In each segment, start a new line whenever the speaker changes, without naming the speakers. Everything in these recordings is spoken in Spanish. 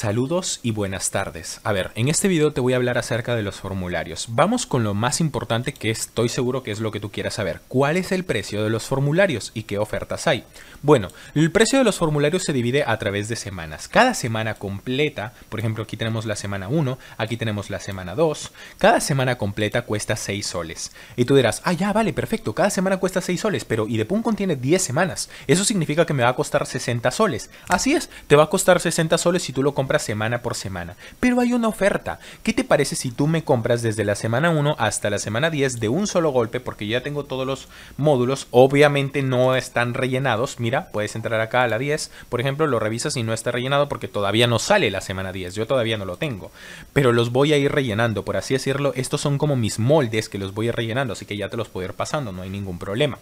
Saludos y buenas tardes. A ver, en este video te voy a hablar acerca de los formularios. Vamos con lo más importante que estoy seguro que es lo que tú quieras saber. ¿Cuál es el precio de los formularios y qué ofertas hay? Bueno, el precio de los formularios se divide a través de semanas. Cada semana completa, por ejemplo aquí tenemos la semana 1, aquí tenemos la semana 2, cada semana completa cuesta 6 soles. Y tú dirás, ah ya, vale, perfecto, cada semana cuesta 6 soles, pero y de Idepun contiene 10 semanas. Eso significa que me va a costar 60 soles. Así es, te va a costar 60 soles si tú lo compras semana por semana. Pero hay una oferta. ¿Qué te parece si tú me compras desde la semana 1 hasta la semana 10 de un solo golpe? Porque ya tengo todos los módulos. Obviamente no están rellenados. Mira, puedes entrar acá a la 10. Por ejemplo, lo revisas y no está rellenado porque todavía no sale la semana 10. Yo todavía no lo tengo. Pero los voy a ir rellenando. Por así decirlo, estos son como mis moldes que los voy a ir rellenando. Así que ya te los puedo ir pasando. No hay ningún problema.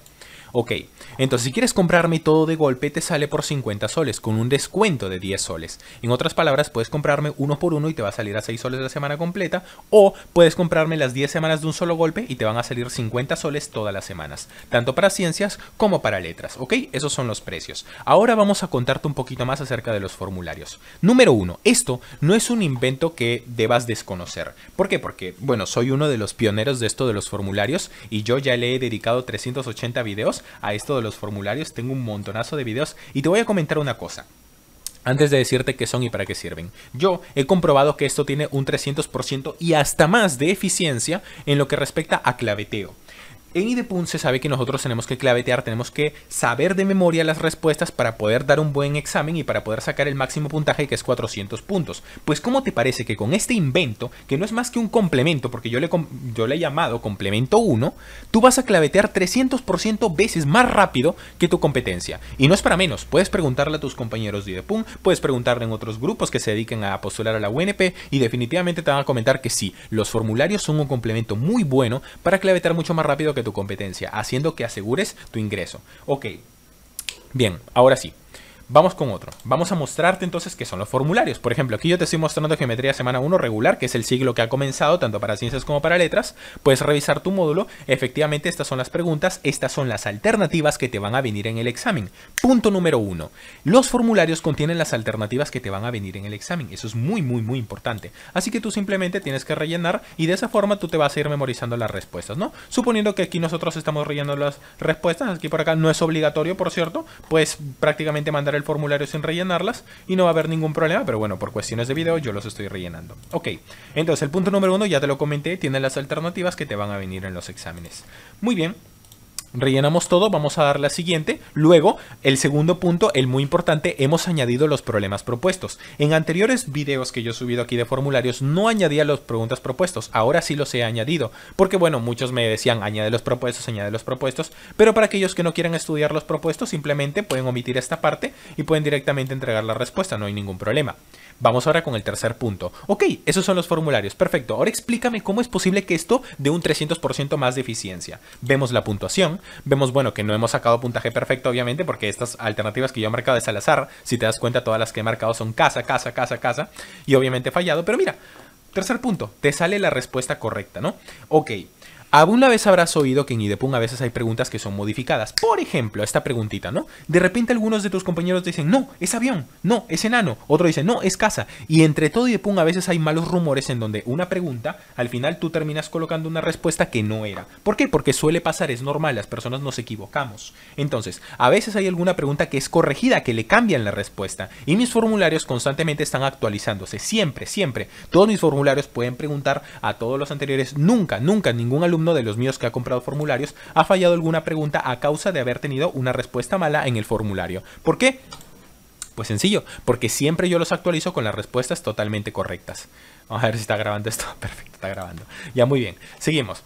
Ok, entonces si quieres comprarme todo de golpe te sale por 50 soles con un descuento de 10 soles. En otras palabras, puedes comprarme uno por uno y te va a salir a 6 soles la semana completa o puedes comprarme las 10 semanas de un solo golpe y te van a salir 50 soles todas las semanas, tanto para ciencias como para letras, ¿ok? Esos son los precios. Ahora vamos a contarte un poquito más acerca de los formularios. Número 1, esto no es un invento que debas desconocer. ¿Por qué? Porque, bueno, soy uno de los pioneros de esto de los formularios y yo ya le he dedicado 380 videos a esto de los formularios. Tengo un montonazo de videos y te voy a comentar una cosa antes de decirte qué son y para qué sirven. Yo he comprobado que esto tiene un 300% y hasta más de eficiencia en lo que respecta a claveteo. En IDEPUN se sabe que nosotros tenemos que clavetear, tenemos que saber de memoria las respuestas para poder dar un buen examen y para poder sacar el máximo puntaje que es 400 puntos. Pues ¿cómo te parece que con este invento, que no es más que un complemento, porque yo le, yo le he llamado complemento 1, tú vas a clavetear 300% veces más rápido que tu competencia? Y no es para menos, puedes preguntarle a tus compañeros de IDEPUN, puedes preguntarle en otros grupos que se dediquen a postular a la UNP y definitivamente te van a comentar que sí, los formularios son un complemento muy bueno para clavetear mucho más rápido que tu competencia, haciendo que asegures tu ingreso. Ok, bien, ahora sí, Vamos con otro. Vamos a mostrarte entonces qué son los formularios. Por ejemplo, aquí yo te estoy mostrando geometría semana 1 regular, que es el siglo que ha comenzado tanto para ciencias como para letras. Puedes revisar tu módulo. Efectivamente, estas son las preguntas, estas son las alternativas que te van a venir en el examen. Punto número uno Los formularios contienen las alternativas que te van a venir en el examen. Eso es muy, muy, muy importante. Así que tú simplemente tienes que rellenar y de esa forma tú te vas a ir memorizando las respuestas, ¿no? Suponiendo que aquí nosotros estamos rellenando las respuestas, aquí por acá no es obligatorio, por cierto, pues prácticamente mandar el formulario sin rellenarlas y no va a haber ningún problema, pero bueno, por cuestiones de video yo los estoy rellenando. Ok, entonces el punto número uno ya te lo comenté, tiene las alternativas que te van a venir en los exámenes. Muy bien, Rellenamos todo, vamos a dar la siguiente. Luego, el segundo punto, el muy importante, hemos añadido los problemas propuestos. En anteriores videos que yo he subido aquí de formularios no añadía las preguntas propuestos, ahora sí los he añadido. Porque bueno, muchos me decían añade los propuestos, añade los propuestos, pero para aquellos que no quieran estudiar los propuestos simplemente pueden omitir esta parte y pueden directamente entregar la respuesta, no hay ningún problema. Vamos ahora con el tercer punto. Ok, esos son los formularios, perfecto. Ahora explícame cómo es posible que esto dé un 300% más de eficiencia. Vemos la puntuación, vemos, bueno, que no hemos sacado puntaje perfecto, obviamente, porque estas alternativas que yo he marcado es al azar. Si te das cuenta, todas las que he marcado son casa, casa, casa, casa. Y obviamente he fallado. Pero mira, tercer punto, te sale la respuesta correcta, ¿no? Ok, Alguna vez habrás oído que en Idepung a veces hay preguntas que son modificadas. Por ejemplo, esta preguntita, ¿no? De repente algunos de tus compañeros dicen, no, es avión, no, es enano. Otro dice, no, es casa. Y entre todo IDEPUM a veces hay malos rumores en donde una pregunta, al final tú terminas colocando una respuesta que no era. ¿Por qué? Porque suele pasar, es normal, las personas nos equivocamos. Entonces, a veces hay alguna pregunta que es corregida, que le cambian la respuesta. Y mis formularios constantemente están actualizándose, siempre, siempre. Todos mis formularios pueden preguntar a todos los anteriores, nunca, nunca, ningún alumno uno de los míos que ha comprado formularios ha fallado alguna pregunta a causa de haber tenido una respuesta mala en el formulario. ¿Por qué? Pues sencillo, porque siempre yo los actualizo con las respuestas totalmente correctas. Vamos a ver si está grabando esto. Perfecto, está grabando. Ya muy bien, seguimos.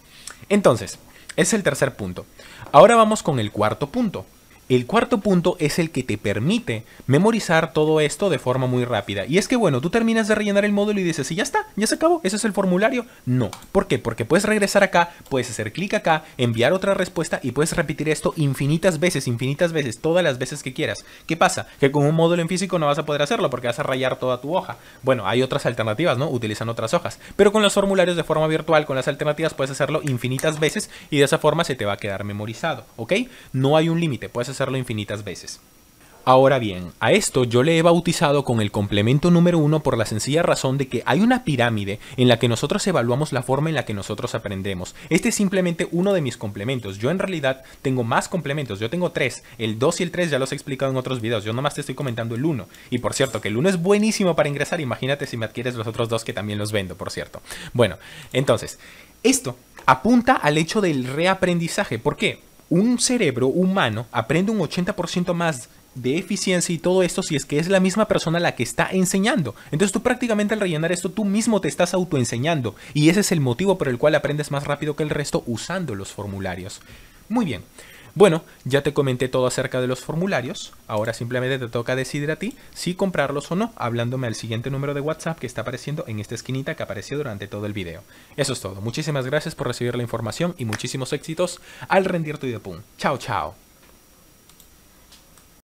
Entonces, es el tercer punto. Ahora vamos con el cuarto punto. El cuarto punto es el que te permite memorizar todo esto de forma muy rápida. Y es que, bueno, tú terminas de rellenar el módulo y dices, ¿y ya está? ¿Ya se acabó? ¿Ese es el formulario? No. ¿Por qué? Porque puedes regresar acá, puedes hacer clic acá, enviar otra respuesta y puedes repetir esto infinitas veces, infinitas veces, todas las veces que quieras. ¿Qué pasa? Que con un módulo en físico no vas a poder hacerlo porque vas a rayar toda tu hoja. Bueno, hay otras alternativas, ¿no? Utilizan otras hojas. Pero con los formularios de forma virtual, con las alternativas, puedes hacerlo infinitas veces y de esa forma se te va a quedar memorizado, ¿ok? No hay un límite, puedes hacer infinitas veces. Ahora bien, a esto yo le he bautizado con el complemento número uno por la sencilla razón de que hay una pirámide en la que nosotros evaluamos la forma en la que nosotros aprendemos. Este es simplemente uno de mis complementos. Yo en realidad tengo más complementos, yo tengo tres. El 2 y el 3 ya los he explicado en otros videos, yo nomás te estoy comentando el 1. Y por cierto, que el 1 es buenísimo para ingresar, imagínate si me adquieres los otros dos que también los vendo, por cierto. Bueno, entonces, esto apunta al hecho del reaprendizaje. ¿Por qué? un cerebro humano aprende un 80% más de eficiencia y todo esto si es que es la misma persona la que está enseñando. Entonces tú prácticamente al rellenar esto tú mismo te estás autoenseñando y ese es el motivo por el cual aprendes más rápido que el resto usando los formularios. Muy bien. Bueno, ya te comenté todo acerca de los formularios, ahora simplemente te toca decidir a ti si comprarlos o no, hablándome al siguiente número de WhatsApp que está apareciendo en esta esquinita que apareció durante todo el video. Eso es todo, muchísimas gracias por recibir la información y muchísimos éxitos al rendir tu idea. Chao, chao.